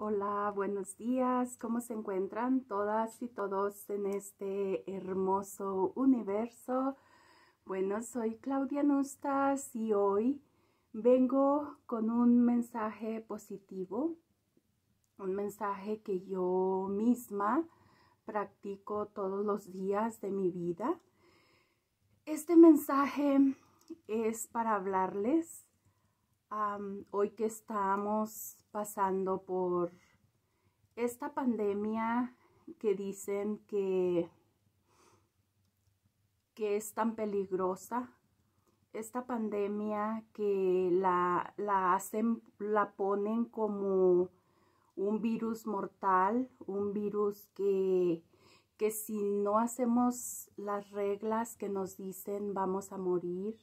Hola, buenos días. ¿Cómo se encuentran todas y todos en este hermoso universo? Bueno, soy Claudia Nustas y hoy vengo con un mensaje positivo, un mensaje que yo misma practico todos los días de mi vida. Este mensaje es para hablarles hoy que estamos pasando por esta pandemia que dicen que, que es tan peligrosa, esta pandemia que la, la hacen, la ponen como un virus mortal, un virus que, que si no hacemos las reglas que nos dicen vamos a morir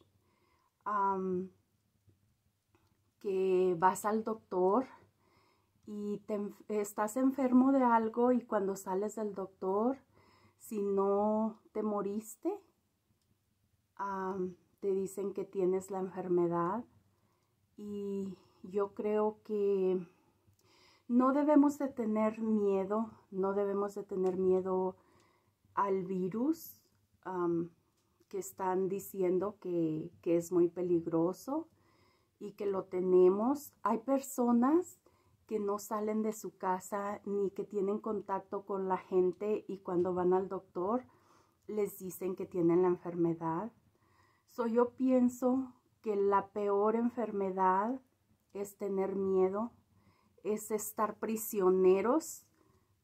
que vas al doctor y estás enfermo de algo y cuando sales del doctor, si no te moriste, te dicen que tienes la enfermedad. Y yo creo que no debemos de tener miedo, no debemos de tener miedo al virus que están diciendo que es muy peligroso y que lo tenemos. Hay personas que no salen de su casa ni que tienen contacto con la gente y cuando van al doctor les dicen que tienen la enfermedad. So, yo pienso que la peor enfermedad es tener miedo, es estar prisioneros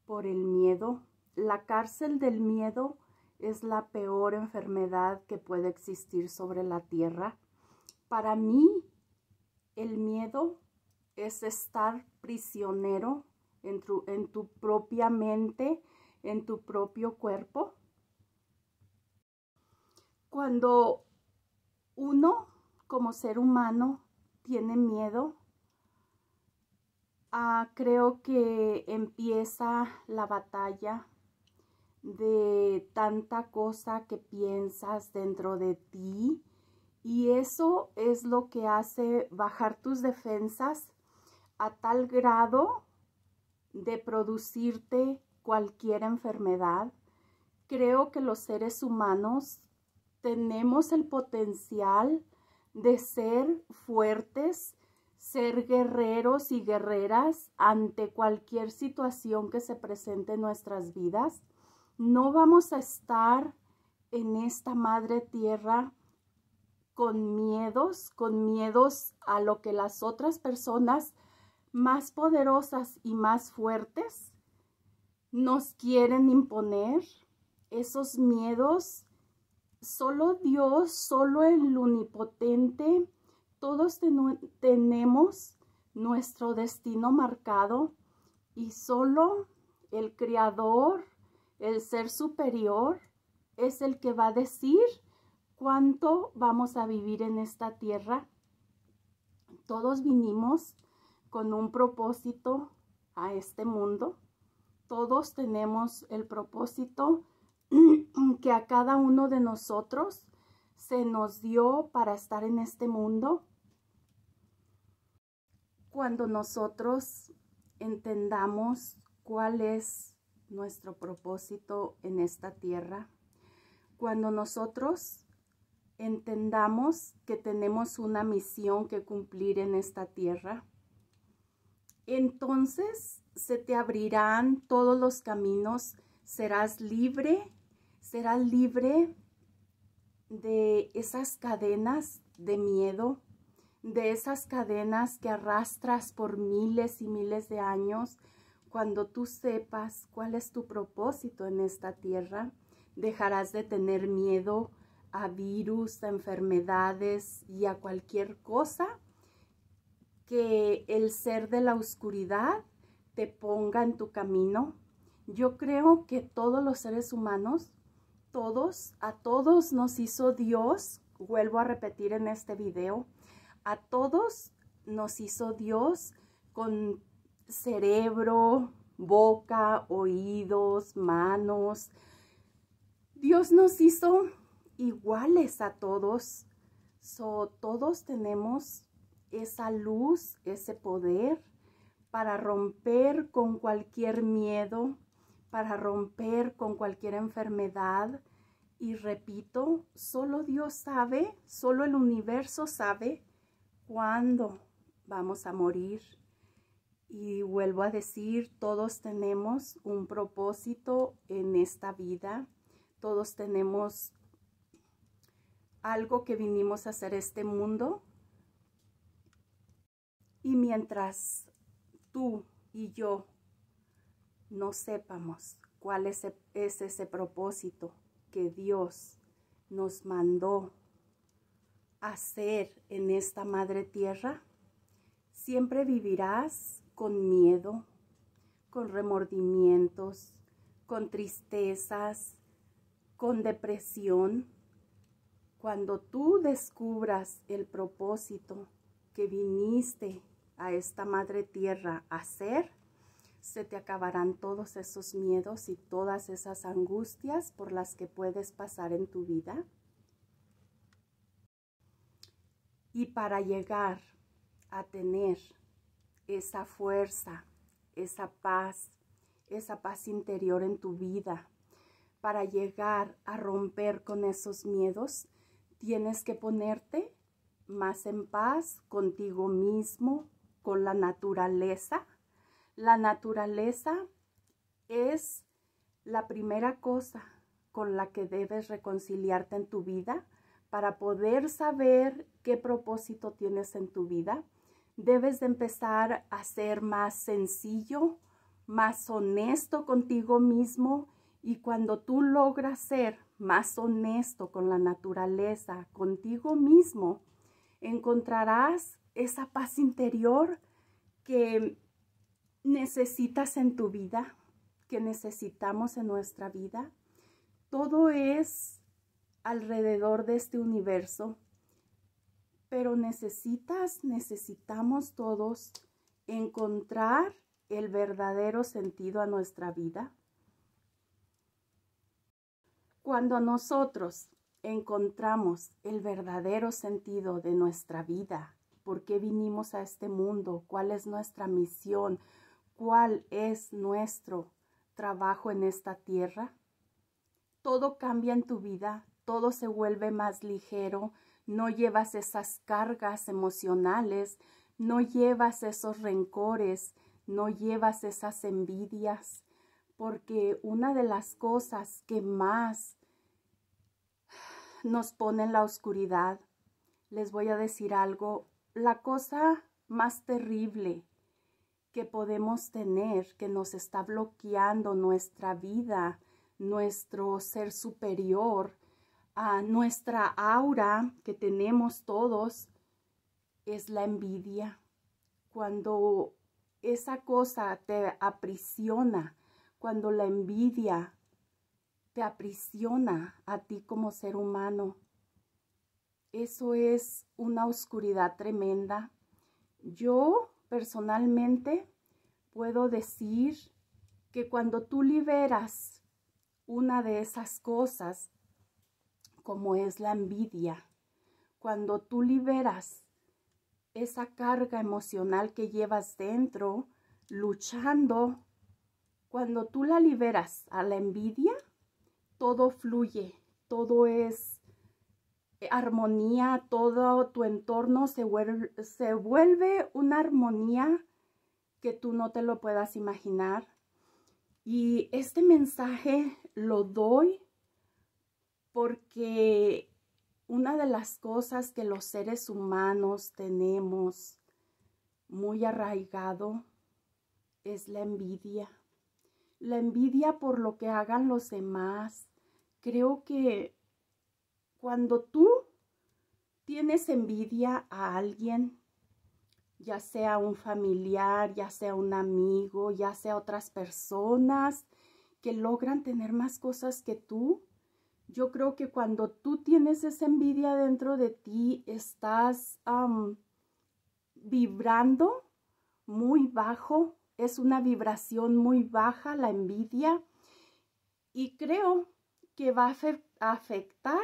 por el miedo. La cárcel del miedo es la peor enfermedad que puede existir sobre la tierra. Para mí, el miedo es estar prisionero en tu, propia mente, en tu propio cuerpo. Cuando uno como ser humano tiene miedo, ah, creo que empieza la batalla de tanta cosa que piensas dentro de ti, y eso es lo que hace bajar tus defensas a tal grado de producirte cualquier enfermedad. Creo que los seres humanos tenemos el potencial de ser fuertes, ser guerreros y guerreras ante cualquier situación que se presente en nuestras vidas. No vamos a estar en esta madre tierra con miedos, con miedos a lo que las otras personas más poderosas y más fuertes nos quieren imponer. Esos miedos, solo Dios, solo el Unipotente, todos tenemos nuestro destino marcado y solo el Creador, el Ser Superior, es el que va a decir ¿Cuánto vamos a vivir en esta tierra? Todos vinimos con un propósito a este mundo. Todos tenemos el propósito que a cada uno de nosotros se nos dio para estar en este mundo. Cuando nosotros entendamos cuál es nuestro propósito en esta tierra, cuando nosotros entendamos que tenemos una misión que cumplir en esta tierra, entonces se te abrirán todos los caminos, serás libre, serás libre de esas cadenas de miedo, de esas cadenas que arrastras por miles y miles de años, cuando tú sepas cuál es tu propósito en esta tierra, dejarás de tener miedo, a virus, a enfermedades y a cualquier cosa que el ser de la oscuridad te ponga en tu camino. Yo creo que todos los seres humanos, todos, a todos nos hizo Dios, vuelvo a repetir en este video, a todos nos hizo Dios con cerebro, boca, oídos, manos. Dios nos hizo iguales a todos. todos tenemos esa luz, ese poder para romper con cualquier miedo, para romper con cualquier enfermedad. Y repito, solo Dios sabe, solo el universo sabe cuándo vamos a morir. Y vuelvo a decir, todos tenemos un propósito en esta vida, todos tenemos algo que vinimos a hacer este mundo. Y mientras tú y yo no sepamos cuál es, ese propósito que Dios nos mandó hacer en esta madre tierra, siempre vivirás con miedo, con remordimientos, con tristezas, con depresión, cuando tú descubras el propósito que viniste a esta madre tierra a hacer, se te acabarán todos esos miedos y todas esas angustias por las que puedes pasar en tu vida. Y para llegar a tener esa fuerza, esa paz, esa paz interior en tu vida, para llegar a romper con esos miedos, tienes que ponerte más en paz contigo mismo, con la naturaleza. La naturaleza es la primera cosa con la que debes reconciliarte en tu vida para poder saber qué propósito tienes en tu vida. Debes de empezar a ser más sencillo, más honesto contigo mismo y cuando tú logras ser más honesto con la naturaleza, contigo mismo, encontrarás esa paz interior que necesitas en tu vida, que necesitamos en nuestra vida. Todo es alrededor de este universo, pero necesitas, necesitamos todos encontrar el verdadero sentido a nuestra vida, cuando nosotros encontramos el verdadero sentido de nuestra vida, por qué vinimos a este mundo, cuál es nuestra misión, cuál es nuestro trabajo en esta tierra, todo cambia en tu vida, todo se vuelve más ligero, no llevas esas cargas emocionales, no llevas esos rencores, no llevas esas envidias, porque una de las cosas que más nos pone en la oscuridad, les voy a decir algo, la cosa más terrible que podemos tener, que nos está bloqueando nuestra vida, nuestro ser superior, a nuestra aura que tenemos todos, es la envidia. Cuando esa cosa te aprisiona, cuando la envidia te aprisiona a ti como ser humano. Eso es una oscuridad tremenda. Yo personalmente puedo decir que cuando tú liberas una de esas cosas, como es la envidia, cuando tú liberas esa carga emocional que llevas dentro, luchando cuando tú la liberas a la envidia, todo fluye, todo es eh, armonía, todo tu entorno se vuelve, una armonía que tú no te lo puedas imaginar. Y este mensaje lo doy porque una de las cosas que los seres humanos tenemos muy arraigado es la envidia la envidia por lo que hagan los demás. Creo que cuando tú tienes envidia a alguien, ya sea un familiar, ya sea un amigo, ya sea otras personas que logran tener más cosas que tú, yo creo que cuando tú tienes esa envidia dentro de ti, estás vibrando muy bajo es una vibración muy baja la envidia y creo que va a afectar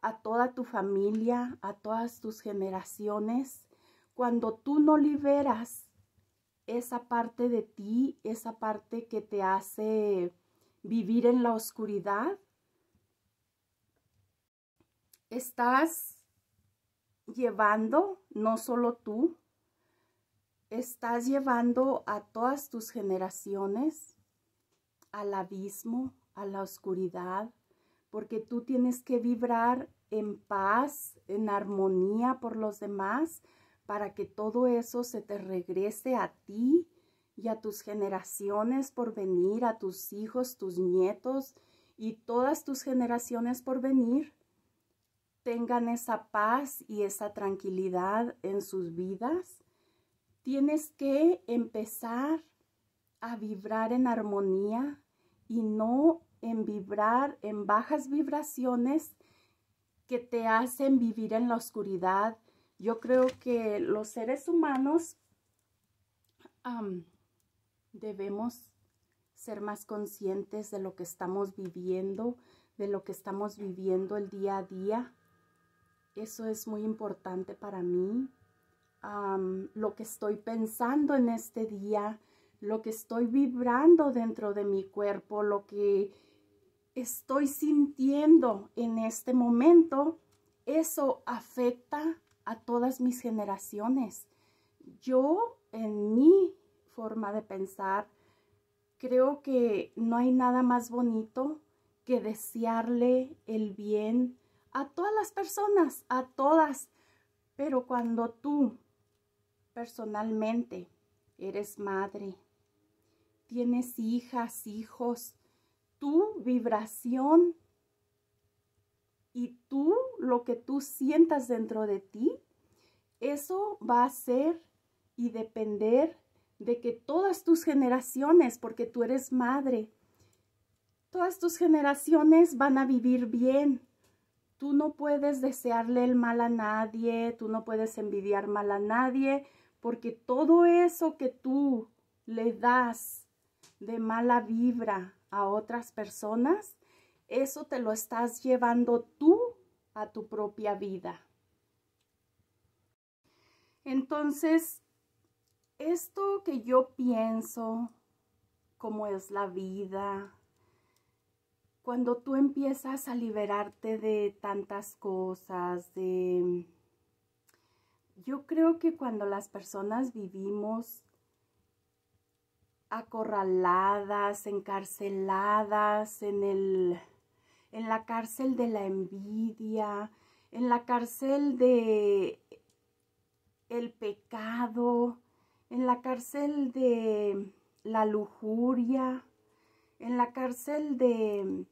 a toda tu familia, a todas tus generaciones, cuando tú no liberas esa parte de ti, esa parte que te hace vivir en la oscuridad, estás llevando, no solo tú, estás llevando a todas tus generaciones al abismo, a la oscuridad, porque tú tienes que vibrar en paz, en armonía por los demás, para que todo eso se te regrese a ti y a tus generaciones por venir, a tus hijos, tus nietos y todas tus generaciones por venir tengan esa paz y esa tranquilidad en sus vidas Tienes que empezar a vibrar en armonía y no en vibrar en bajas vibraciones que te hacen vivir en la oscuridad. Yo creo que los seres humanos debemos ser más conscientes de lo que estamos viviendo, de lo que estamos viviendo el día a día. Eso es muy importante para mí lo que estoy pensando en este día, lo que estoy vibrando dentro de mi cuerpo, lo que estoy sintiendo en este momento, eso afecta a todas mis generaciones. Yo, en mi forma de pensar, creo que no hay nada más bonito que desearle el bien a todas las personas, a todas. Pero cuando tú personalmente, eres madre, tienes hijas, hijos, tu vibración y tú, lo que tú sientas dentro de ti, eso va a ser y depender de que todas tus generaciones, porque tú eres madre, todas tus generaciones van a vivir bien. Tú no puedes desearle el mal a nadie, tú no puedes envidiar mal a nadie, porque todo eso que tú le das de mala vibra a otras personas, eso te lo estás llevando tú a tu propia vida. Entonces, esto que yo pienso, como es la vida, cuando tú empiezas a liberarte de tantas cosas, de yo creo que cuando las personas vivimos acorraladas, encarceladas en, en la cárcel de la envidia, en la cárcel de el pecado, en la cárcel de la lujuria, en la cárcel de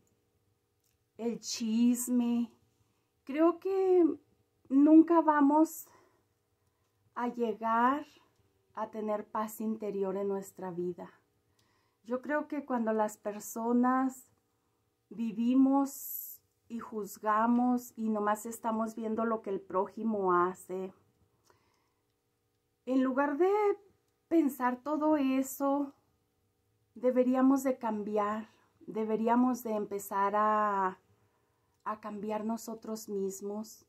el chisme. Creo que nunca vamos a llegar a tener paz interior en nuestra vida. Yo creo que cuando las personas vivimos y juzgamos y nomás estamos viendo lo que el prójimo hace, en lugar de pensar todo eso, deberíamos de cambiar, deberíamos de empezar a, a cambiar nosotros mismos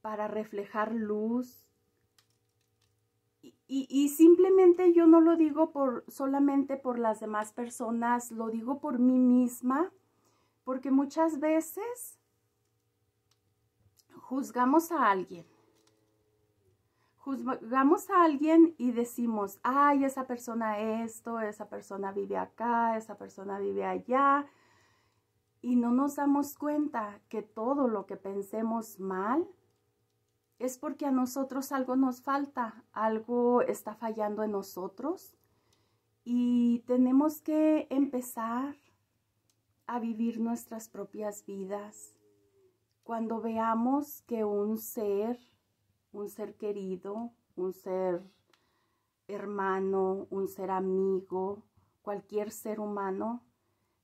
para reflejar luz, y, simplemente yo no lo digo por solamente por las demás personas, lo digo por mí misma, porque muchas veces juzgamos a alguien. Juzgamos a alguien y decimos, ay, esa persona esto, esa persona vive acá, esa persona vive allá. Y no nos damos cuenta que todo lo que pensemos mal es porque a nosotros algo nos falta, algo está fallando en nosotros y tenemos que empezar a vivir nuestras propias vidas. Cuando veamos que un ser, un ser querido, un ser hermano, un ser amigo, cualquier ser humano,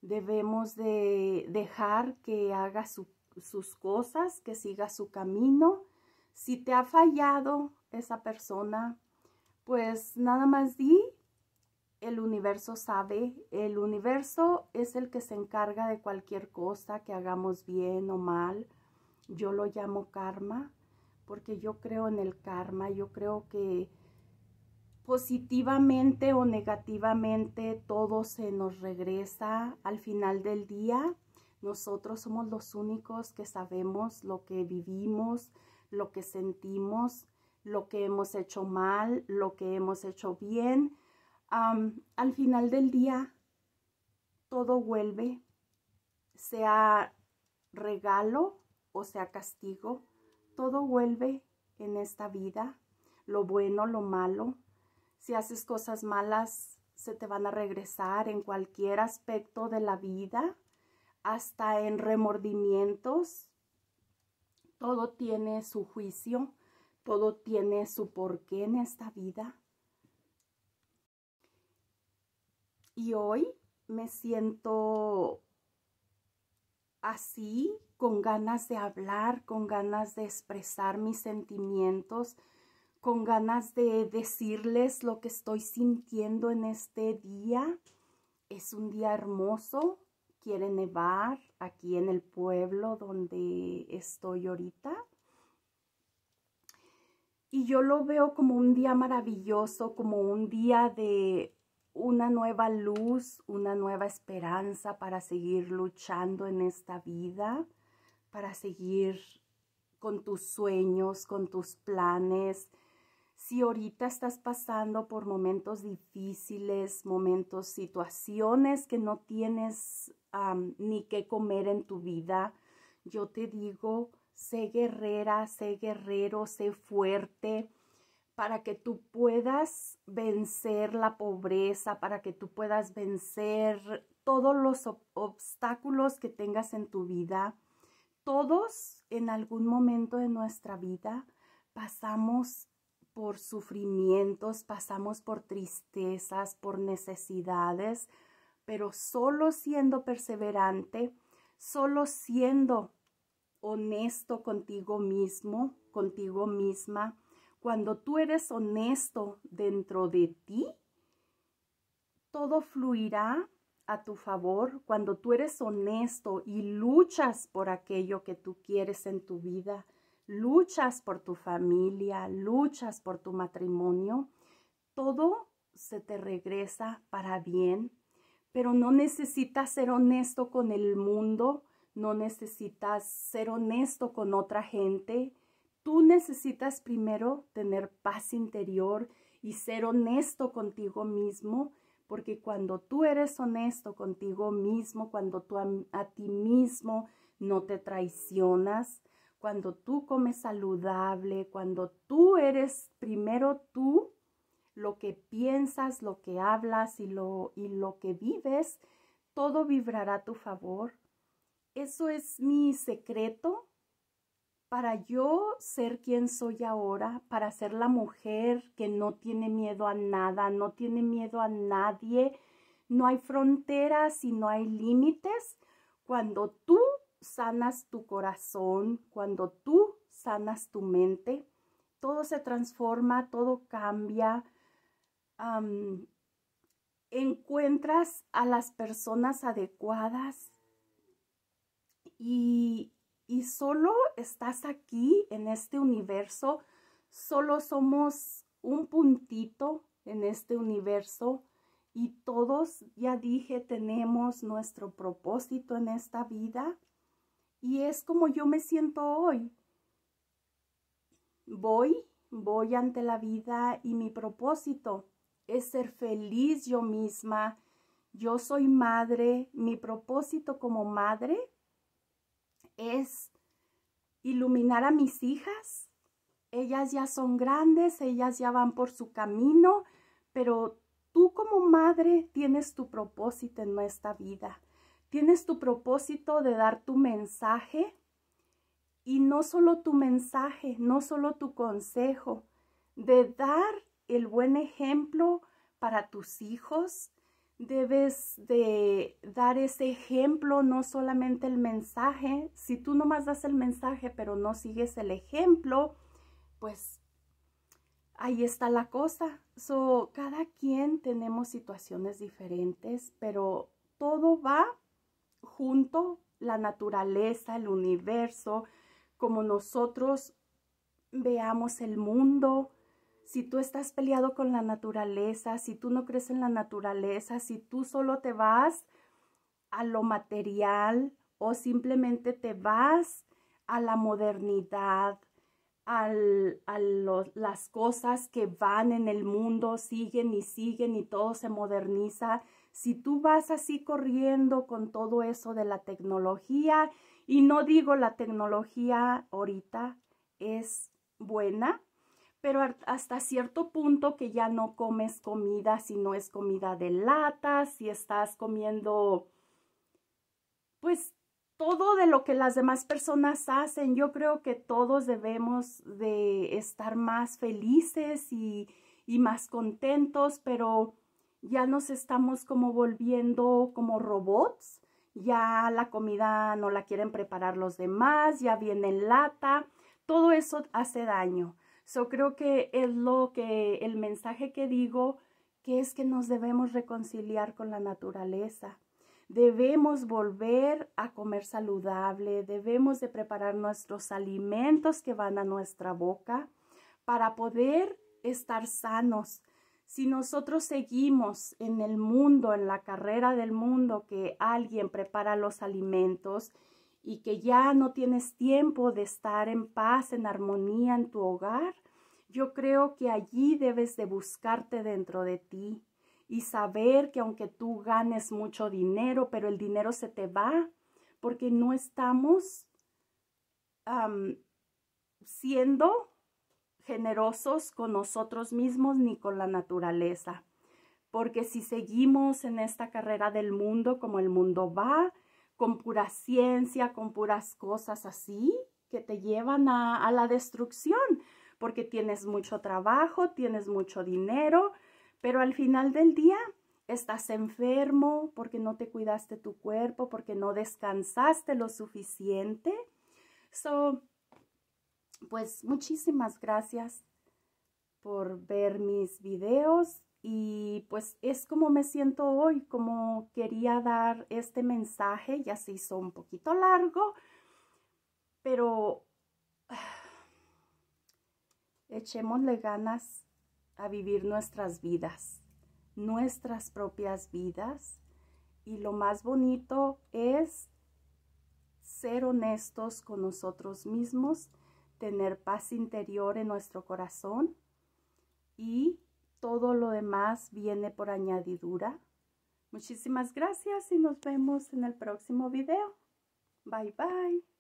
debemos de dejar que haga sus cosas, que siga su camino si te ha fallado esa persona, pues nada más di, el universo sabe, el universo es el que se encarga de cualquier cosa que hagamos bien o mal. Yo lo llamo karma porque yo creo en el karma, yo creo que positivamente o negativamente todo se nos regresa al final del día. Nosotros somos los únicos que sabemos lo que vivimos, lo que sentimos, lo que hemos hecho mal, lo que hemos hecho bien. al final del día, todo vuelve, sea regalo o sea castigo, todo vuelve en esta vida, lo bueno, lo malo. Si haces cosas malas, se te van a regresar en cualquier aspecto de la vida, hasta en remordimientos, todo tiene su juicio, todo tiene su porqué en esta vida. Y hoy me siento así, con ganas de hablar, con ganas de expresar mis sentimientos, con ganas de decirles lo que estoy sintiendo en este día. Es un día hermoso, quiere nevar aquí en el pueblo donde estoy ahorita. Y yo lo veo como un día maravilloso, como un día de una nueva luz, una nueva esperanza para seguir luchando en esta vida, para seguir con tus sueños, con tus planes, si ahorita estás pasando por momentos difíciles, momentos, situaciones que no tienes ni qué comer en tu vida, yo te digo, sé guerrera, sé guerrero, sé fuerte para que tú puedas vencer la pobreza, para que tú puedas vencer todos los obstáculos que tengas en tu vida. Todos en algún momento de nuestra vida pasamos por sufrimientos, pasamos por tristezas, por necesidades, pero solo siendo perseverante, solo siendo honesto contigo mismo, contigo misma, cuando tú eres honesto dentro de ti, todo fluirá a tu favor. Cuando tú eres honesto y luchas por aquello que tú quieres en tu vida, luchas por tu familia, luchas por tu matrimonio, todo se te regresa para bien, pero no necesitas ser honesto con el mundo, no necesitas ser honesto con otra gente. Tú necesitas primero tener paz interior y ser honesto contigo mismo, porque cuando tú eres honesto contigo mismo, cuando tú a, ti mismo no te traicionas, cuando tú comes saludable, cuando tú eres primero tú, lo que piensas, lo que hablas y lo, y lo que vives, todo vibrará a tu favor. Eso es mi secreto para yo ser quien soy ahora, para ser la mujer que no tiene miedo a nada, no tiene miedo a nadie, no hay fronteras y no hay límites. Cuando tú sanas tu corazón, cuando tú sanas tu mente, todo se transforma, todo cambia. encuentras a las personas adecuadas y, y solo estás aquí en este universo, solo somos un puntito en este universo y todos, ya dije, tenemos nuestro propósito en esta vida y es como yo me siento hoy. Voy, voy ante la vida y mi propósito es ser feliz yo misma. Yo soy madre, mi propósito como madre es iluminar a mis hijas. Ellas ya son grandes, ellas ya van por su camino, pero tú como madre tienes tu propósito en nuestra vida. Tienes tu propósito de dar tu mensaje y no solo tu mensaje, no solo tu consejo, de dar el buen ejemplo para tus hijos. Debes de dar ese ejemplo, no solamente el mensaje. Si tú nomás das el mensaje, pero no sigues el ejemplo, pues ahí está la cosa. So, cada quien tenemos situaciones diferentes, pero todo va junto la naturaleza, el universo, como nosotros veamos el mundo. Si tú estás peleado con la naturaleza, si tú no crees en la naturaleza, si tú solo te vas a lo material o simplemente te vas a la modernidad, a las cosas que van en el mundo, siguen y siguen y todo se moderniza, si tú vas así corriendo con todo eso de la tecnología, y no digo la tecnología ahorita es buena, pero hasta cierto punto que ya no comes comida si no es comida de lata, si estás comiendo, pues todo de lo que las demás personas hacen. Yo creo que todos debemos de estar más felices y, y más contentos, pero ya nos estamos como volviendo como robots, ya la comida no la quieren preparar los demás, ya viene en lata, todo eso hace daño. Yo creo que es lo que el mensaje que digo, que es que nos debemos reconciliar con la naturaleza. Debemos volver a comer saludable, debemos de preparar nuestros alimentos que van a nuestra boca para poder estar sanos, si nosotros seguimos en el mundo, en la carrera del mundo, que alguien prepara los alimentos y que ya no tienes tiempo de estar en paz, en armonía en tu hogar, yo creo que allí debes de buscarte dentro de ti y saber que aunque tú ganes mucho dinero, pero el dinero se te va porque no estamos siendo generosos con nosotros mismos ni con la naturaleza. Porque si seguimos en esta carrera del mundo como el mundo va, con pura ciencia, con puras cosas así, que te llevan a, la destrucción, porque tienes mucho trabajo, tienes mucho dinero, pero al final del día estás enfermo porque no te cuidaste tu cuerpo, porque no descansaste lo suficiente. So, pues muchísimas gracias por ver mis videos y pues es como me siento hoy, como quería dar este mensaje, ya se hizo un poquito largo, pero echémosle ganas a vivir nuestras vidas, nuestras propias vidas. Y lo más bonito es ser honestos con nosotros mismos tener paz interior en nuestro corazón y todo lo demás viene por añadidura. Muchísimas gracias y nos vemos en el próximo video. Bye bye.